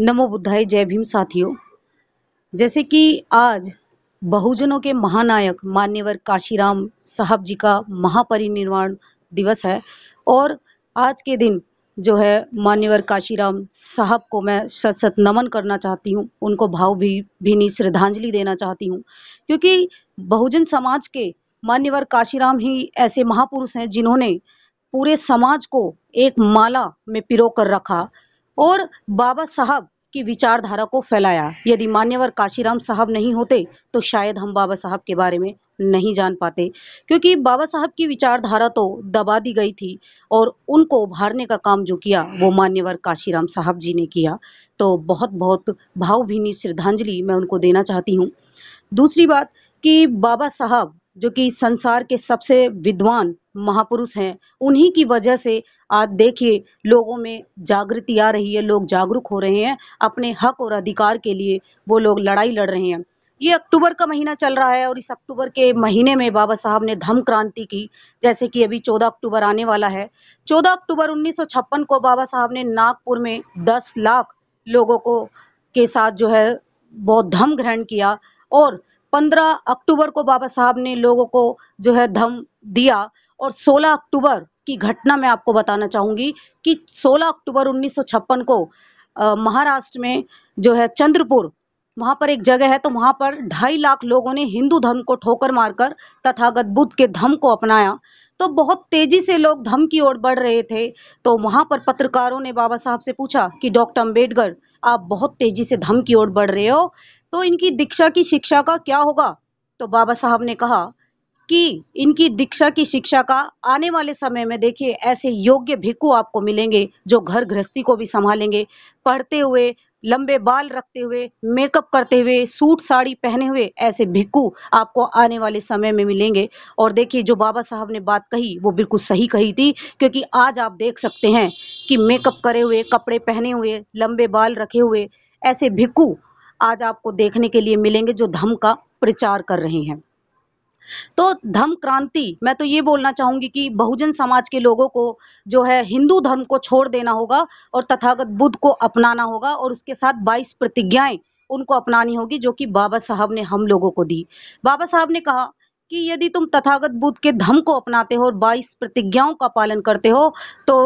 नमो बुद्धाय जय भीम साथियों जैसे कि आज बहुजनों के महानायक मान्यवर काशीराम साहब जी का महापरिनिर्वाण दिवस है और आज के दिन जो है मान्यवर काशीराम साहब को मैं सत सत नमन करना चाहती हूँ उनको भाव भी भीनी श्रद्धांजलि देना चाहती हूँ क्योंकि बहुजन समाज के मान्यवर काशीराम ही ऐसे महापुरुष हैं जिन्होंने पूरे समाज को एक माला में पिरो कर रखा और बाबा साहब की विचारधारा को फैलाया यदि मान्यवर काशीराम साहब नहीं होते तो शायद हम बाबा साहब के बारे में नहीं जान पाते क्योंकि बाबा साहब की विचारधारा तो दबा दी गई थी और उनको उभारने का काम जो किया वो मान्यवर काशीराम साहब जी ने किया तो बहुत बहुत भावभीनी श्रद्धांजलि मैं उनको देना चाहती हूँ दूसरी बात कि बाबा साहब जो कि संसार के सबसे विद्वान महापुरुष हैं उन्हीं की वजह से आज देखिए लोगों में जागृति आ रही है लोग जागरूक हो रहे हैं अपने हक और अधिकार के लिए वो लोग लड़ाई लड़ रहे हैं ये अक्टूबर का महीना चल रहा है और इस अक्टूबर के महीने में बाबा साहब ने धम क्रांति की जैसे कि अभी 14 अक्टूबर आने वाला है 14 अक्टूबर 1956 को बाबा साहब ने नागपुर में 10 लाख लोगों को के साथ जो है बहुत धम ग्रहण किया और 15 अक्टूबर को बाबा साहब ने लोगों को जो है धम दिया और 16 अक्टूबर की घटना मैं आपको बताना चाहूँगी कि 16 अक्टूबर उन्नीस को महाराष्ट्र में जो है चंद्रपुर वहां पर एक जगह है तो वहां पर ढाई लाख लोगों ने हिंदू धर्म को ठोकर मारकर तथागत बुद्ध के धर्म को अपनाया तो बहुत तेजी से लोग धर्म की ओर बढ़ रहे थे तो वहां पर पत्रकारों ने बाबा साहब से पूछा कि डॉक्टर अम्बेडकर आप बहुत तेजी से धर्म की ओर बढ़ रहे हो तो इनकी दीक्षा की शिक्षा का क्या होगा तो बाबा साहब ने कहा कि इनकी दीक्षा की शिक्षा का आने वाले समय में देखिए ऐसे योग्य भिक्खु आपको मिलेंगे जो घर गृहस्थी को भी संभालेंगे पढ़ते हुए लंबे बाल रखते हुए मेकअप करते हुए सूट साड़ी पहने हुए ऐसे भिक्कू आपको आने वाले समय में मिलेंगे और देखिए जो बाबा साहब ने बात कही वो बिल्कुल सही कही थी क्योंकि आज आप देख सकते हैं कि मेकअप करे हुए कपड़े पहने हुए लंबे बाल रखे हुए ऐसे भिक्कू आज आपको देखने के लिए मिलेंगे जो धम का प्रचार कर रहे हैं तो धर्म क्रांति मैं तो ये बोलना चाहूंगी कि बहुजन समाज के लोगों को जो है हिंदू धर्म को छोड़ देना होगा और तथागत बुद्ध को अपनाना होगा और उसके साथ बाईस प्रतिज्ञाएं उनको अपनानी होगी जो कि बाबा साहब ने हम लोगों को दी बाबा साहब ने कहा कि यदि तुम तथागत बुद्ध के धर्म को अपनाते हो और बाईस प्रतिज्ञाओं का पालन करते हो तो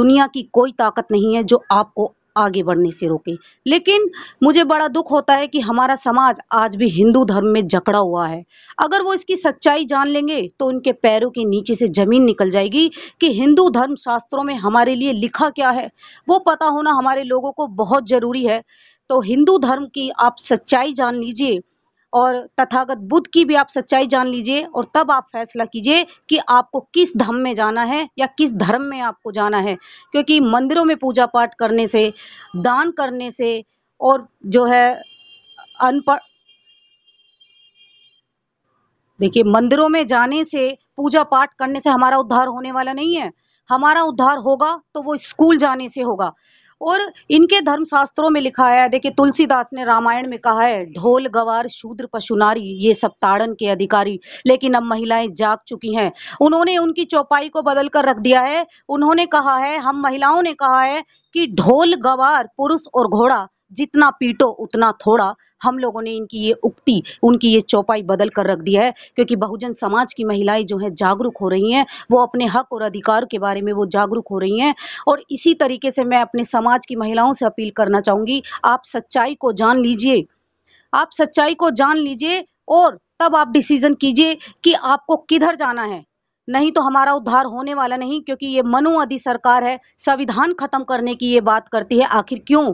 दुनिया की कोई ताकत नहीं है जो आपको आगे बढ़ने से रोके लेकिन मुझे बड़ा दुख होता है कि हमारा समाज आज भी हिंदू धर्म में जकड़ा हुआ है अगर वो इसकी सच्चाई जान लेंगे तो उनके पैरों के नीचे से ज़मीन निकल जाएगी कि हिंदू धर्म शास्त्रों में हमारे लिए लिखा क्या है वो पता होना हमारे लोगों को बहुत ज़रूरी है तो हिंदू धर्म की आप सच्चाई जान लीजिए और तथागत बुद्ध की भी आप सच्चाई जान लीजिए और तब आप फैसला कीजिए कि आपको किस धम में जाना है या किस धर्म में आपको जाना है क्योंकि मंदिरों में पूजा पाठ करने से दान करने से और जो है अनपढ़ देखिए मंदिरों में जाने से पूजा पाठ करने से हमारा उद्धार होने वाला नहीं है हमारा उद्धार होगा तो वो स्कूल जाने से होगा और इनके धर्मशास्त्रों में लिखा है देखिए तुलसीदास ने रामायण में कहा है ढोल गवार शूद्र पशुनारी ये सब ताड़न के अधिकारी लेकिन अब महिलाएं जाग चुकी हैं उन्होंने उनकी चौपाई को बदल कर रख दिया है उन्होंने कहा है हम महिलाओं ने कहा है कि ढोल गवार पुरुष और घोड़ा जितना पीटो उतना थोड़ा हम लोगों ने इनकी ये उक्ति उनकी ये चौपाई बदल कर रख दी है क्योंकि बहुजन समाज की महिलाएं जो है जागरूक हो रही हैं वो अपने हक और अधिकार के बारे में वो जागरूक हो रही हैं और इसी तरीके से मैं अपने समाज की महिलाओं से अपील करना चाहूँगी आप सच्चाई को जान लीजिए आप सच्चाई को जान लीजिए और तब आप डिसीजन कीजिए कि आपको किधर जाना है नहीं तो हमारा उद्धार होने वाला नहीं क्योंकि ये मनु अधि सरकार है संविधान खत्म करने की ये बात करती है आखिर क्यों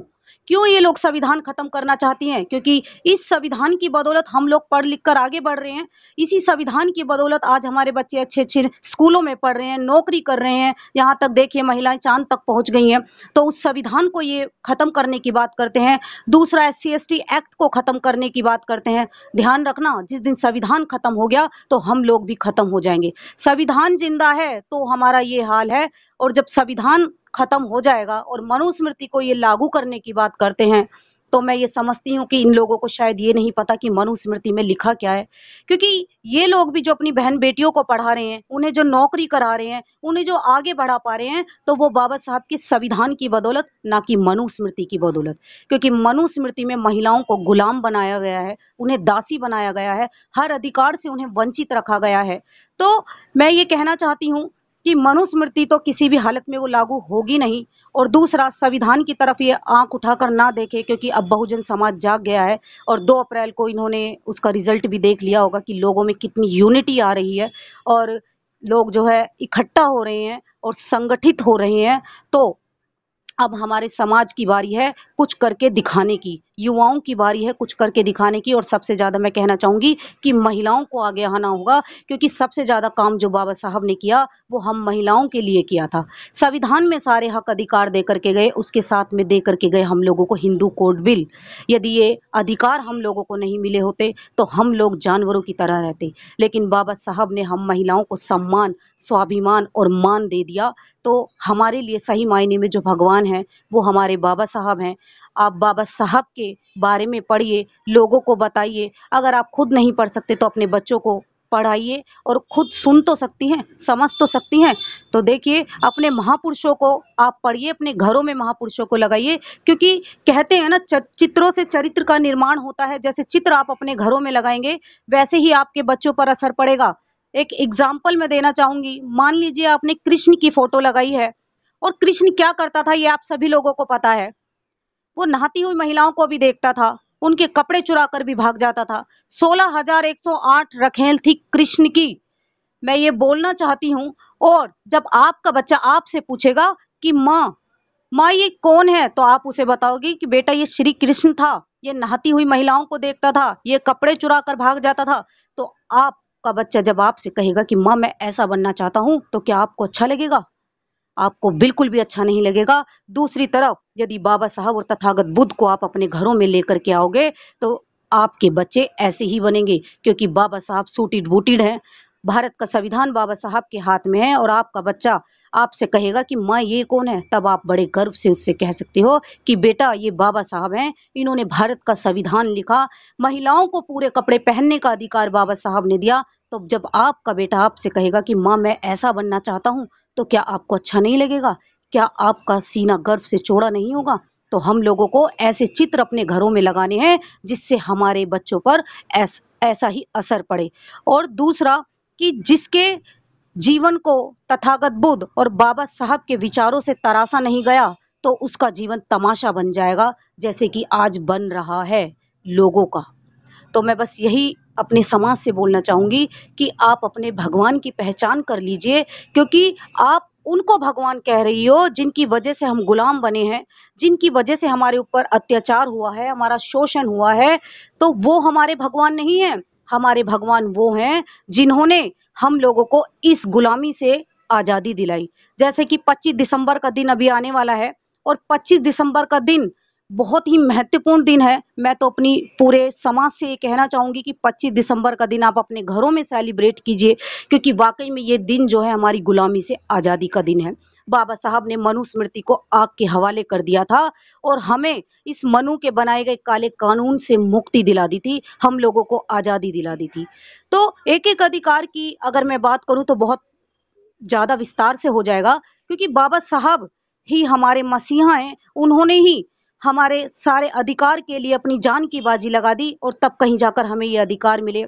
क्यों ये लोग संविधान खत्म करना चाहती हैं क्योंकि इस संविधान की बदौलत हम लोग पढ़ लिख कर आगे बढ़ रहे हैं इसी संविधान की बदौलत आज हमारे बच्चे अच्छे अच्छे स्कूलों में पढ़ रहे हैं नौकरी कर रहे हैं यहाँ तक देखिए महिलाएं चांद तक पहुँच गई हैं तो उस संविधान को ये खत्म करने की बात करते हैं दूसरा एस सी एक्ट को खत्म करने की बात करते हैं ध्यान रखना जिस दिन संविधान खत्म हो गया तो हम लोग भी खत्म हो जाएंगे संविधान जिंदा है तो हमारा ये हाल है और जब संविधान खत्म हो जाएगा और मनुस्मृति को ये लागू करने की बात बात करते हैं तो मैं ये समझती हूँ कि इन लोगों को शायद ये नहीं पता कि मनुस्मृति में लिखा क्या है क्योंकि ये लोग भी जो अपनी बहन बेटियों को पढ़ा रहे हैं उन्हें जो नौकरी करा रहे हैं उन्हें जो आगे बढ़ा पा रहे हैं तो वो बाबा साहब के संविधान की बदौलत ना कि मनुस्मृति की बदौलत क्योंकि मनुस्मृति में महिलाओं को गुलाम बनाया गया है उन्हें दासी बनाया गया है हर अधिकार से उन्हें वंचित रखा गया है तो मैं ये कहना चाहती हूँ कि मनुस्मृति तो किसी भी हालत में वो लागू होगी नहीं और दूसरा संविधान की तरफ ये आंख उठाकर ना देखे क्योंकि अब बहुजन समाज जाग गया है और 2 अप्रैल को इन्होंने उसका रिजल्ट भी देख लिया होगा कि लोगों में कितनी यूनिटी आ रही है और लोग जो है इकट्ठा हो रहे हैं और संगठित हो रहे हैं तो अब हमारे समाज की बारी है कुछ करके दिखाने की युवाओं की बारी है कुछ करके दिखाने की और सबसे ज़्यादा मैं कहना चाहूँगी कि महिलाओं को आगे आना होगा क्योंकि सबसे ज़्यादा काम जो बाबा साहब ने किया वो हम महिलाओं के लिए किया था संविधान में सारे हक अधिकार दे करके गए उसके साथ में दे करके गए हम लोगों को हिंदू कोड बिल यदि ये अधिकार हम लोगों को नहीं मिले होते तो हम लोग जानवरों की तरह रहते लेकिन बाबा साहब ने हम महिलाओं को सम्मान स्वाभिमान और मान दे दिया तो हमारे लिए सही मायने में जो भगवान हैं वो हमारे बाबा साहब हैं आप बाबा साहब के बारे में पढ़िए लोगों को बताइए अगर आप खुद नहीं पढ़ सकते तो अपने बच्चों को पढ़ाइए और खुद सुन तो सकती हैं समझ तो सकती हैं तो देखिए अपने महापुरुषों को आप पढ़िए अपने घरों में महापुरुषों को लगाइए क्योंकि कहते हैं ना चित्रों से चरित्र का निर्माण होता है जैसे चित्र आप अपने घरों में लगाएंगे वैसे ही आपके बच्चों पर असर पड़ेगा एक एग्जाम्पल मैं देना चाहूँगी मान लीजिए आपने कृष्ण की फोटो लगाई है और कृष्ण क्या करता था ये आप सभी लोगों को पता है वो नहाती हुई महिलाओं को भी देखता था उनके कपड़े चुरा कर भी भाग जाता था 16,108 रखेल थी कृष्ण की मैं ये बोलना चाहती हूँ और जब आपका बच्चा आपसे पूछेगा कि माँ माँ ये कौन है तो आप उसे बताओगे कि बेटा ये श्री कृष्ण था ये नहाती हुई महिलाओं को देखता था ये कपड़े चुरा कर भाग जाता था तो आपका बच्चा जब आपसे कहेगा कि माँ मैं ऐसा बनना चाहता हूँ तो क्या आपको अच्छा लगेगा आपको बिल्कुल भी अच्छा नहीं लगेगा दूसरी तरफ यदि बाबा साहब और तथागत बुद्ध को आप अपने घरों में लेकर के आओगे तो आपके बच्चे ऐसे ही बनेंगे क्योंकि बाबा साहब सूटिड बूटिड हैं भारत का संविधान बाबा साहब के हाथ में है और आपका बच्चा आपसे कहेगा कि माँ ये कौन है तब आप बड़े गर्व से उससे कह सकते हो कि बेटा ये बाबा साहब हैं इन्होंने भारत का संविधान लिखा महिलाओं को पूरे कपड़े पहनने का अधिकार बाबा साहब ने दिया तो जब आपका बेटा आपसे कहेगा कि माँ मैं ऐसा बनना चाहता हूँ तो क्या आपको अच्छा नहीं लगेगा क्या आपका सीना गर्व से चौड़ा नहीं होगा तो हम लोगों को ऐसे चित्र अपने घरों में लगाने हैं जिससे हमारे बच्चों पर ऐसा ऐसा ही असर पड़े और दूसरा कि जिसके जीवन को तथागत बुद्ध और बाबा साहब के विचारों से तरासा नहीं गया तो उसका जीवन तमाशा बन जाएगा जैसे कि आज बन रहा है लोगों का तो मैं बस यही अपने समाज से बोलना चाहूँगी कि आप अपने भगवान की पहचान कर लीजिए क्योंकि आप उनको भगवान कह रही हो जिनकी वजह से हम गुलाम बने हैं जिनकी वजह से हमारे ऊपर अत्याचार हुआ है हमारा शोषण हुआ है तो वो हमारे भगवान नहीं हैं हमारे भगवान वो हैं जिन्होंने हम लोगों को इस गुलामी से आज़ादी दिलाई जैसे कि 25 दिसंबर का दिन अभी आने वाला है और 25 दिसंबर का दिन बहुत ही महत्वपूर्ण दिन है मैं तो अपनी पूरे समाज से ये कहना चाहूँगी कि 25 दिसंबर का दिन आप अपने घरों में सेलिब्रेट कीजिए क्योंकि वाकई में ये दिन जो है हमारी गुलामी से आज़ादी का दिन है बाबा साहब ने मनु स्मृति को आग के हवाले कर दिया था और हमें इस मनु के बनाए गए काले कानून से मुक्ति दिला दी थी हम लोगों को आज़ादी दिला दी थी तो एक एक अधिकार की अगर मैं बात करूँ तो बहुत ज़्यादा विस्तार से हो जाएगा क्योंकि बाबा साहब ही हमारे मसीहा हैं उन्होंने ही हमारे सारे अधिकार के लिए अपनी जान की बाजी लगा दी और तब कहीं जाकर हमें ये अधिकार मिले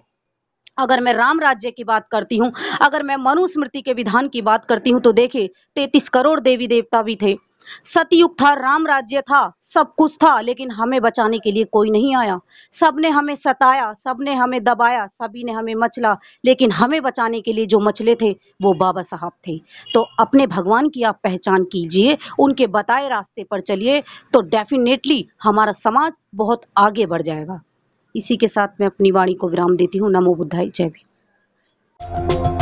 अगर मैं राम राज्य की बात करती हूँ अगर मैं मनुस्मृति के विधान की बात करती हूँ तो देखे तैतीस करोड़ देवी देवता भी थे सतयुग था राम राज्य था सब कुछ था लेकिन हमें बचाने के लिए कोई नहीं आया सबने हमें सताया सब ने हमें दबाया सभी ने हमें मचला लेकिन हमें बचाने के लिए जो मचले थे वो बाबा साहब थे तो अपने भगवान की आप पहचान कीजिए उनके बताए रास्ते पर चलिए तो डेफिनेटली हमारा समाज बहुत आगे बढ़ जाएगा इसी के साथ मैं अपनी वाणी को विराम देती हूँ नमो बुद्धाई जय भी